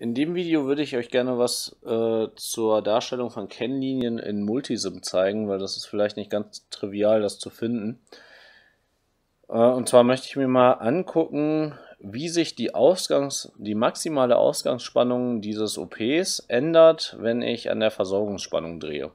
In dem Video würde ich euch gerne was äh, zur Darstellung von Kennlinien in Multisim zeigen, weil das ist vielleicht nicht ganz trivial, das zu finden. Äh, und zwar möchte ich mir mal angucken, wie sich die, Ausgangs-, die maximale Ausgangsspannung dieses OPs ändert, wenn ich an der Versorgungsspannung drehe.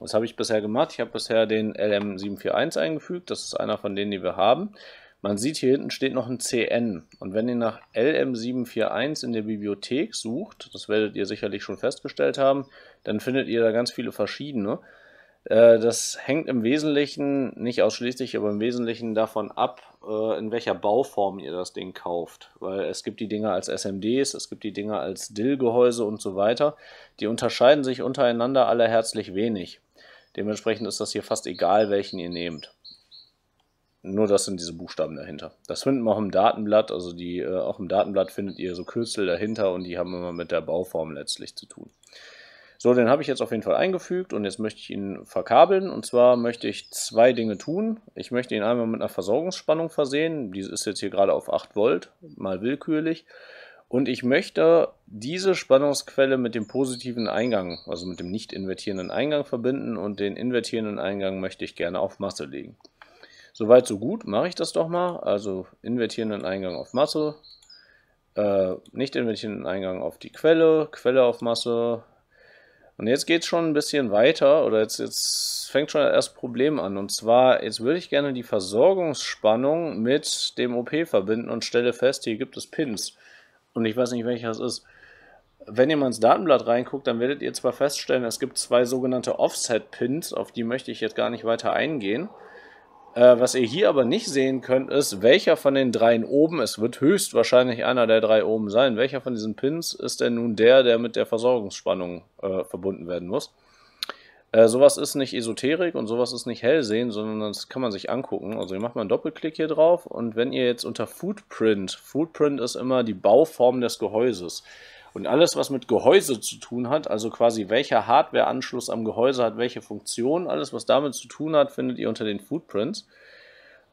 Was habe ich bisher gemacht. Ich habe bisher den LM741 eingefügt. Das ist einer von denen, die wir haben. Man sieht, hier hinten steht noch ein CN. Und wenn ihr nach LM741 in der Bibliothek sucht, das werdet ihr sicherlich schon festgestellt haben, dann findet ihr da ganz viele verschiedene. Äh, das hängt im Wesentlichen, nicht ausschließlich, aber im Wesentlichen davon ab, äh, in welcher Bauform ihr das Ding kauft. Weil es gibt die Dinger als SMDs, es gibt die Dinger als DIL-Gehäuse und so weiter. Die unterscheiden sich untereinander alle herzlich wenig. Dementsprechend ist das hier fast egal, welchen ihr nehmt nur das sind diese Buchstaben dahinter. Das finden wir auch im Datenblatt, also die, äh, auch im Datenblatt findet ihr so Kürzel dahinter und die haben immer mit der Bauform letztlich zu tun. So, den habe ich jetzt auf jeden Fall eingefügt und jetzt möchte ich ihn verkabeln und zwar möchte ich zwei Dinge tun. Ich möchte ihn einmal mit einer Versorgungsspannung versehen, die ist jetzt hier gerade auf 8 Volt, mal willkürlich. Und ich möchte diese Spannungsquelle mit dem positiven Eingang, also mit dem nicht invertierenden Eingang verbinden und den invertierenden Eingang möchte ich gerne auf Masse legen. Soweit, so gut, mache ich das doch mal. Also invertierenden Eingang auf Masse, äh, nicht invertierenden Eingang auf die Quelle, Quelle auf Masse. Und jetzt geht es schon ein bisschen weiter, oder jetzt, jetzt fängt schon das Problem an. Und zwar, jetzt würde ich gerne die Versorgungsspannung mit dem OP verbinden und stelle fest, hier gibt es Pins. Und ich weiß nicht, welcher es ist. Wenn ihr mal ins Datenblatt reinguckt, dann werdet ihr zwar feststellen, es gibt zwei sogenannte Offset-Pins, auf die möchte ich jetzt gar nicht weiter eingehen. Äh, was ihr hier aber nicht sehen könnt, ist, welcher von den dreien oben, es wird höchstwahrscheinlich einer der drei oben sein, welcher von diesen Pins ist denn nun der, der mit der Versorgungsspannung äh, verbunden werden muss. Äh, sowas ist nicht Esoterik und sowas ist nicht Hellsehen, sondern das kann man sich angucken. Also ihr macht mal einen Doppelklick hier drauf und wenn ihr jetzt unter Footprint, Footprint ist immer die Bauform des Gehäuses. Und alles, was mit Gehäuse zu tun hat, also quasi welcher Hardware-Anschluss am Gehäuse hat welche Funktion, alles, was damit zu tun hat, findet ihr unter den Footprints.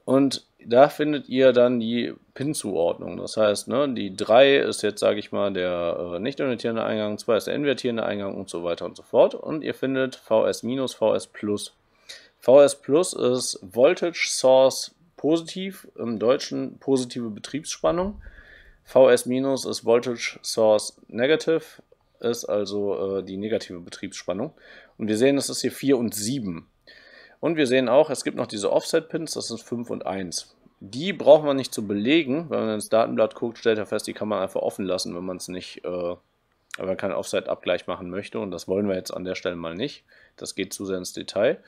Und da findet ihr dann die Pin-Zuordnung. Das heißt, ne, die 3 ist jetzt, sage ich mal, der äh, nicht orientierende Eingang, 2 ist der invertierende Eingang und so weiter und so fort. Und ihr findet VS-, VS+. VS ist Voltage Source Positiv, im Deutschen positive Betriebsspannung. VS- ist Voltage Source Negative, ist also äh, die negative Betriebsspannung. Und wir sehen, es ist hier 4 und 7. Und wir sehen auch, es gibt noch diese Offset-Pins, das sind 5 und 1. Die braucht man nicht zu belegen. Wenn man ins Datenblatt guckt, stellt er fest, die kann man einfach offen lassen, wenn man es nicht, äh, wenn man keinen Offset-Abgleich machen möchte. Und das wollen wir jetzt an der Stelle mal nicht. Das geht zu sehr ins Detail.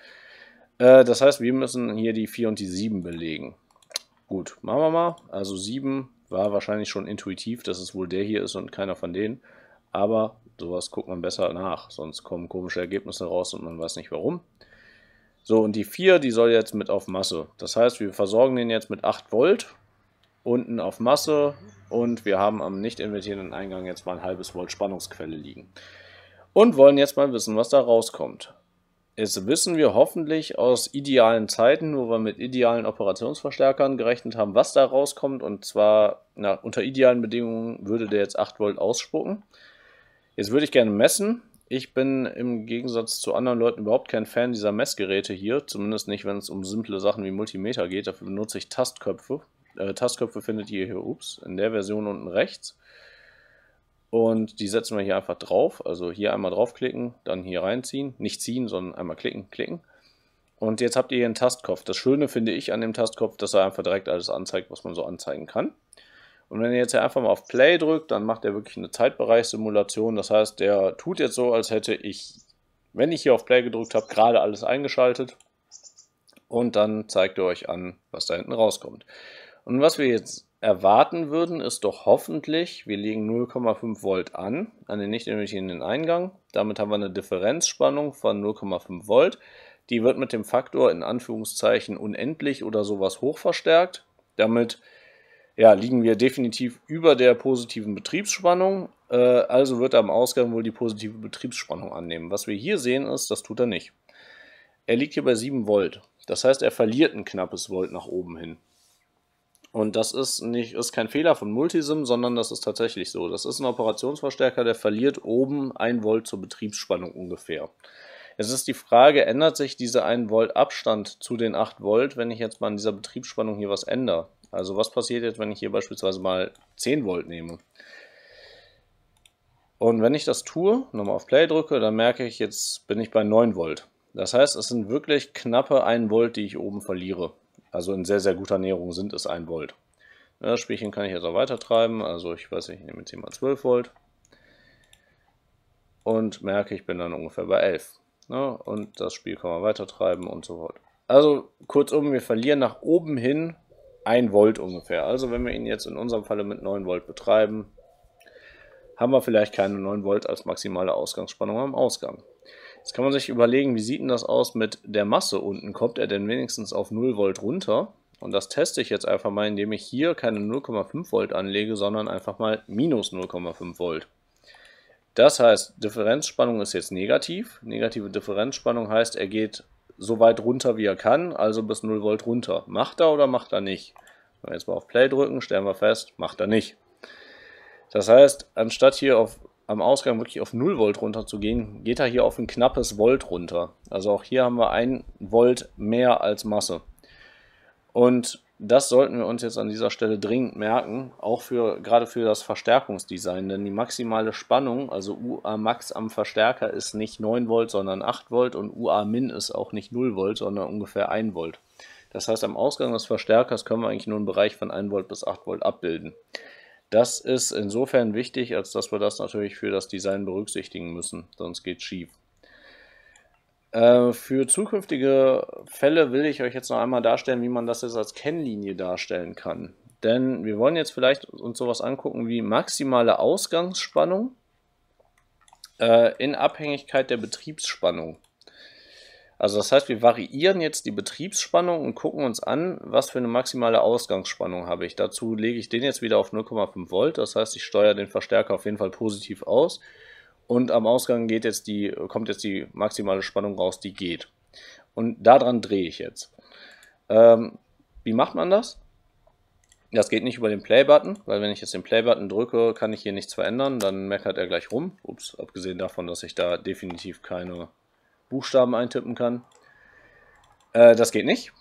Äh, das heißt, wir müssen hier die 4 und die 7 belegen. Gut, machen wir mal. Also 7 war wahrscheinlich schon intuitiv, dass es wohl der hier ist und keiner von denen. Aber sowas guckt man besser nach, sonst kommen komische Ergebnisse raus und man weiß nicht warum. So, und die 4, die soll jetzt mit auf Masse. Das heißt, wir versorgen den jetzt mit 8 Volt, unten auf Masse und wir haben am nicht invertierenden Eingang jetzt mal ein halbes Volt Spannungsquelle liegen. Und wollen jetzt mal wissen, was da rauskommt. Jetzt wissen wir hoffentlich aus idealen Zeiten, wo wir mit idealen Operationsverstärkern gerechnet haben, was da rauskommt. Und zwar na, unter idealen Bedingungen würde der jetzt 8 Volt ausspucken. Jetzt würde ich gerne messen. Ich bin im Gegensatz zu anderen Leuten überhaupt kein Fan dieser Messgeräte hier. Zumindest nicht, wenn es um simple Sachen wie Multimeter geht. Dafür benutze ich Tastköpfe. Äh, Tastköpfe findet ihr hier, ups, in der Version unten rechts. Und die setzen wir hier einfach drauf. Also hier einmal draufklicken, dann hier reinziehen. Nicht ziehen, sondern einmal klicken, klicken. Und jetzt habt ihr hier einen Tastkopf. Das Schöne finde ich an dem Tastkopf, dass er einfach direkt alles anzeigt, was man so anzeigen kann. Und wenn ihr jetzt einfach mal auf Play drückt, dann macht er wirklich eine Zeitbereichssimulation. Das heißt, der tut jetzt so, als hätte ich, wenn ich hier auf Play gedrückt habe, gerade alles eingeschaltet. Und dann zeigt er euch an, was da hinten rauskommt. Und was wir jetzt erwarten würden, ist doch hoffentlich, wir legen 0,5 Volt an, an den nicht imitierenden Eingang. Damit haben wir eine Differenzspannung von 0,5 Volt. Die wird mit dem Faktor in Anführungszeichen unendlich oder sowas hoch verstärkt. Damit ja, liegen wir definitiv über der positiven Betriebsspannung. Äh, also wird er am Ausgang wohl die positive Betriebsspannung annehmen. Was wir hier sehen ist, das tut er nicht. Er liegt hier bei 7 Volt. Das heißt, er verliert ein knappes Volt nach oben hin. Und das ist, nicht, ist kein Fehler von Multisim, sondern das ist tatsächlich so. Das ist ein Operationsverstärker, der verliert oben 1 Volt zur Betriebsspannung ungefähr. Es ist die Frage, ändert sich dieser 1 Volt Abstand zu den 8 Volt, wenn ich jetzt mal an dieser Betriebsspannung hier was ändere? Also was passiert jetzt, wenn ich hier beispielsweise mal 10 Volt nehme? Und wenn ich das tue, nochmal auf Play drücke, dann merke ich, jetzt bin ich bei 9 Volt. Das heißt, es sind wirklich knappe 1 Volt, die ich oben verliere. Also in sehr, sehr guter Näherung sind es 1 Volt. Das Spielchen kann ich jetzt auch weiter treiben, Also ich weiß nicht, ich nehme jetzt hier mal 12 Volt. Und merke, ich bin dann ungefähr bei 11. Und das Spiel kann man weiter treiben und so fort. Also kurzum, wir verlieren nach oben hin 1 Volt ungefähr. Also wenn wir ihn jetzt in unserem Falle mit 9 Volt betreiben, haben wir vielleicht keine 9 Volt als maximale Ausgangsspannung am Ausgang. Jetzt kann man sich überlegen, wie sieht denn das aus mit der Masse unten? Kommt er denn wenigstens auf 0 Volt runter? Und das teste ich jetzt einfach mal, indem ich hier keine 0,5 Volt anlege, sondern einfach mal minus 0,5 Volt. Das heißt, Differenzspannung ist jetzt negativ. Negative Differenzspannung heißt, er geht so weit runter, wie er kann, also bis 0 Volt runter. Macht er oder macht er nicht? Wenn wir jetzt mal auf Play drücken, stellen wir fest, macht er nicht. Das heißt, anstatt hier auf am Ausgang wirklich auf 0 Volt runter zu gehen, geht er hier auf ein knappes Volt runter. Also auch hier haben wir 1 Volt mehr als Masse. Und das sollten wir uns jetzt an dieser Stelle dringend merken, auch für gerade für das Verstärkungsdesign, denn die maximale Spannung, also UA Max am Verstärker ist nicht 9 Volt, sondern 8 Volt und UA Min ist auch nicht 0 Volt, sondern ungefähr 1 Volt. Das heißt, am Ausgang des Verstärkers können wir eigentlich nur einen Bereich von 1 Volt bis 8 Volt abbilden. Das ist insofern wichtig, als dass wir das natürlich für das Design berücksichtigen müssen, sonst geht es schief. Äh, für zukünftige Fälle will ich euch jetzt noch einmal darstellen, wie man das jetzt als Kennlinie darstellen kann. Denn wir wollen jetzt vielleicht uns sowas angucken wie maximale Ausgangsspannung äh, in Abhängigkeit der Betriebsspannung. Also das heißt, wir variieren jetzt die Betriebsspannung und gucken uns an, was für eine maximale Ausgangsspannung habe ich. Dazu lege ich den jetzt wieder auf 0,5 Volt. Das heißt, ich steuere den Verstärker auf jeden Fall positiv aus. Und am Ausgang geht jetzt die, kommt jetzt die maximale Spannung raus, die geht. Und daran drehe ich jetzt. Ähm, wie macht man das? Das geht nicht über den Play-Button, weil wenn ich jetzt den Play-Button drücke, kann ich hier nichts verändern. Dann meckert er gleich rum. Ups, abgesehen davon, dass ich da definitiv keine Buchstaben eintippen kann. Äh, das geht nicht.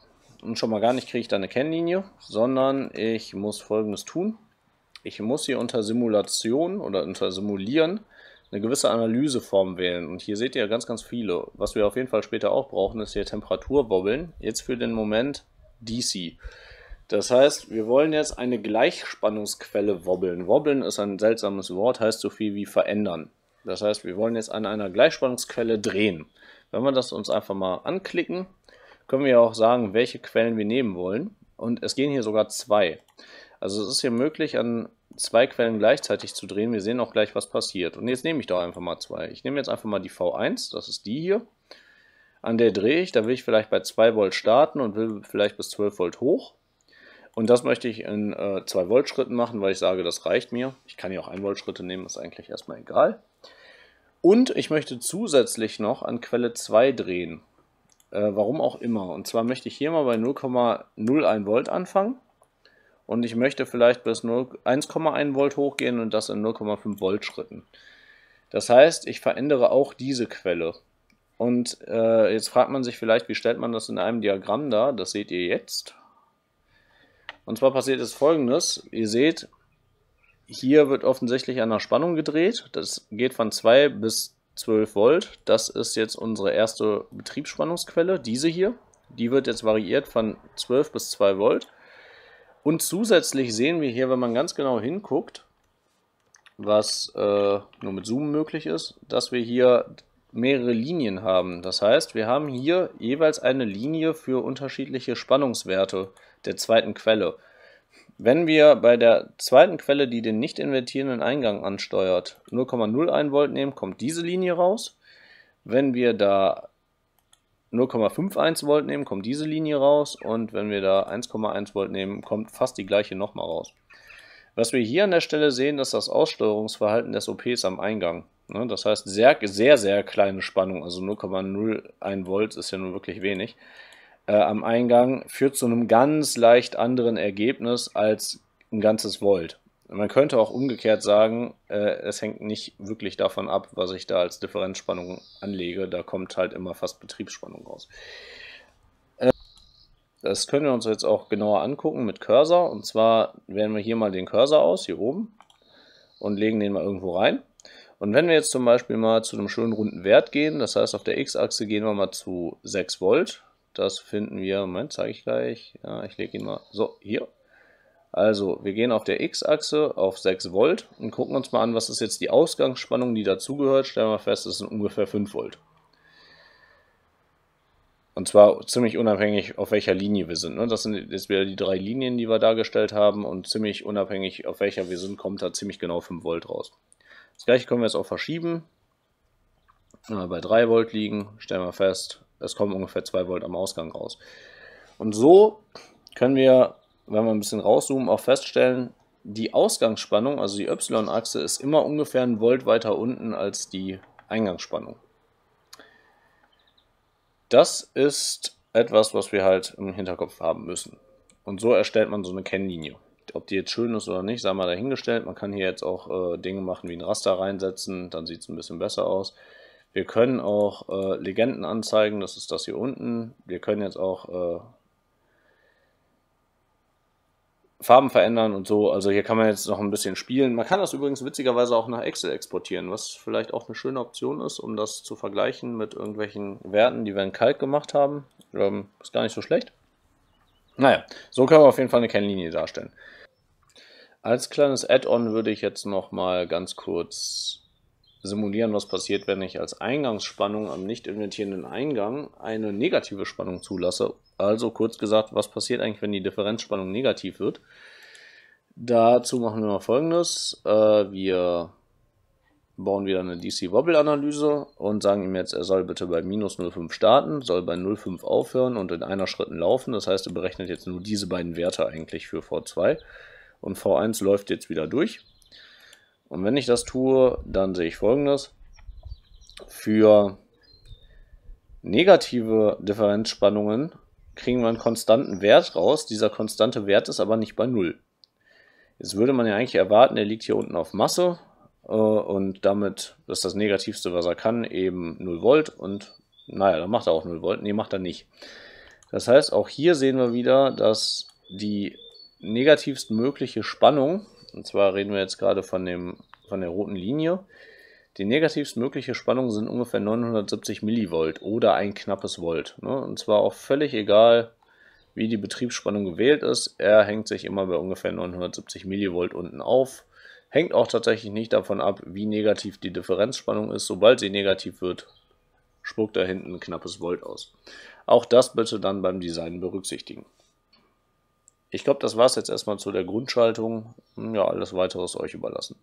Und schon mal gar nicht kriege ich da eine Kennlinie, sondern ich muss folgendes tun. Ich muss hier unter Simulation oder unter Simulieren eine gewisse Analyseform wählen. Und hier seht ihr ganz, ganz viele. Was wir auf jeden Fall später auch brauchen, ist hier Temperaturwobbeln. Jetzt für den Moment DC. Das heißt, wir wollen jetzt eine Gleichspannungsquelle wobbeln. Wobbeln ist ein seltsames Wort, heißt so viel wie verändern. Das heißt, wir wollen jetzt an einer Gleichspannungsquelle drehen. Wenn wir das uns einfach mal anklicken, können wir auch sagen, welche Quellen wir nehmen wollen. Und es gehen hier sogar zwei. Also es ist hier möglich, an zwei Quellen gleichzeitig zu drehen. Wir sehen auch gleich, was passiert. Und jetzt nehme ich doch einfach mal zwei. Ich nehme jetzt einfach mal die V1, das ist die hier. An der drehe ich, da will ich vielleicht bei 2 Volt starten und will vielleicht bis 12 Volt hoch. Und das möchte ich in äh, 2 Volt Schritten machen, weil ich sage, das reicht mir. Ich kann ja auch 1 Volt Schritte nehmen, ist eigentlich erstmal egal. Und ich möchte zusätzlich noch an Quelle 2 drehen. Äh, warum auch immer. Und zwar möchte ich hier mal bei 0,01 Volt anfangen. Und ich möchte vielleicht bis 1,1 Volt hochgehen und das in 0,5 Volt Schritten. Das heißt, ich verändere auch diese Quelle. Und äh, jetzt fragt man sich vielleicht, wie stellt man das in einem Diagramm dar? Das seht ihr jetzt. Und zwar passiert es folgendes. Ihr seht, hier wird offensichtlich an der Spannung gedreht. Das geht von 2 bis 12 Volt. Das ist jetzt unsere erste Betriebsspannungsquelle, diese hier. Die wird jetzt variiert von 12 bis 2 Volt. Und zusätzlich sehen wir hier, wenn man ganz genau hinguckt, was äh, nur mit Zoom möglich ist, dass wir hier mehrere Linien haben. Das heißt, wir haben hier jeweils eine Linie für unterschiedliche Spannungswerte der zweiten Quelle. Wenn wir bei der zweiten Quelle, die den nicht invertierenden Eingang ansteuert, 0,01 Volt nehmen, kommt diese Linie raus. Wenn wir da 0,51 Volt nehmen, kommt diese Linie raus. Und wenn wir da 1,1 Volt nehmen, kommt fast die gleiche nochmal raus. Was wir hier an der Stelle sehen, ist das Aussteuerungsverhalten des OPs am Eingang. Ne, das heißt, sehr, sehr, sehr kleine Spannung, also 0,01 Volt ist ja nun wirklich wenig äh, am Eingang führt zu einem ganz leicht anderen Ergebnis als ein ganzes Volt. Man könnte auch umgekehrt sagen, äh, es hängt nicht wirklich davon ab, was ich da als Differenzspannung anlege. Da kommt halt immer fast Betriebsspannung raus. Äh, das können wir uns jetzt auch genauer angucken mit Cursor. Und zwar wählen wir hier mal den Cursor aus, hier oben, und legen den mal irgendwo rein. Und wenn wir jetzt zum Beispiel mal zu einem schönen runden Wert gehen, das heißt auf der x-Achse gehen wir mal zu 6 Volt, das finden wir, Moment, zeige ich gleich. Ja, ich lege ihn mal so hier. Also, wir gehen auf der X-Achse auf 6 Volt und gucken uns mal an, was ist jetzt die Ausgangsspannung, die dazugehört. Stellen wir fest, es sind ungefähr 5 Volt. Und zwar ziemlich unabhängig, auf welcher Linie wir sind. Ne? Das sind jetzt wieder die drei Linien, die wir dargestellt haben. Und ziemlich unabhängig, auf welcher wir sind, kommt da ziemlich genau 5 Volt raus. Das gleiche können wir jetzt auch verschieben. Wenn wir bei 3 Volt liegen, stellen wir fest, es kommen ungefähr 2 Volt am Ausgang raus. Und so können wir, wenn wir ein bisschen rauszoomen, auch feststellen, die Ausgangsspannung, also die Y-Achse, ist immer ungefähr ein Volt weiter unten als die Eingangsspannung. Das ist etwas, was wir halt im Hinterkopf haben müssen. Und so erstellt man so eine Kennlinie. Ob die jetzt schön ist oder nicht, sei mal dahingestellt. Man kann hier jetzt auch äh, Dinge machen wie ein Raster reinsetzen, dann sieht es ein bisschen besser aus. Wir können auch äh, Legenden anzeigen, das ist das hier unten. Wir können jetzt auch äh, Farben verändern und so. Also hier kann man jetzt noch ein bisschen spielen. Man kann das übrigens witzigerweise auch nach Excel exportieren, was vielleicht auch eine schöne Option ist, um das zu vergleichen mit irgendwelchen Werten, die wir in Kalk gemacht haben. Ähm, ist gar nicht so schlecht. Naja, so können wir auf jeden Fall eine Kennlinie darstellen. Als kleines Add-on würde ich jetzt noch mal ganz kurz simulieren, was passiert, wenn ich als Eingangsspannung am nicht invertierenden Eingang eine negative Spannung zulasse. Also kurz gesagt, was passiert eigentlich, wenn die Differenzspannung negativ wird. Dazu machen wir mal folgendes. Äh, wir bauen wieder eine DC-Wobble-Analyse und sagen ihm jetzt, er soll bitte bei minus 0,5 starten, soll bei 0,5 aufhören und in einer Schritten laufen. Das heißt, er berechnet jetzt nur diese beiden Werte eigentlich für V2 und V1 läuft jetzt wieder durch. Und wenn ich das tue, dann sehe ich folgendes. Für negative Differenzspannungen kriegen wir einen konstanten Wert raus. Dieser konstante Wert ist aber nicht bei 0. Jetzt würde man ja eigentlich erwarten, der liegt hier unten auf Masse äh, und damit ist das Negativste, was er kann, eben 0 Volt und naja, dann macht er auch 0 Volt. Nee, macht er nicht. Das heißt, auch hier sehen wir wieder, dass die negativstmögliche Spannung und zwar reden wir jetzt gerade von, dem, von der roten Linie. Die negativstmögliche Spannung sind ungefähr 970 Millivolt oder ein knappes Volt. Ne? Und zwar auch völlig egal, wie die Betriebsspannung gewählt ist. Er hängt sich immer bei ungefähr 970 Millivolt unten auf. Hängt auch tatsächlich nicht davon ab, wie negativ die Differenzspannung ist. Sobald sie negativ wird, spuckt da hinten ein knappes Volt aus. Auch das bitte dann beim Design berücksichtigen. Ich glaube, das war es jetzt erstmal zu der Grundschaltung. Hm, ja, alles weitere ist euch überlassen.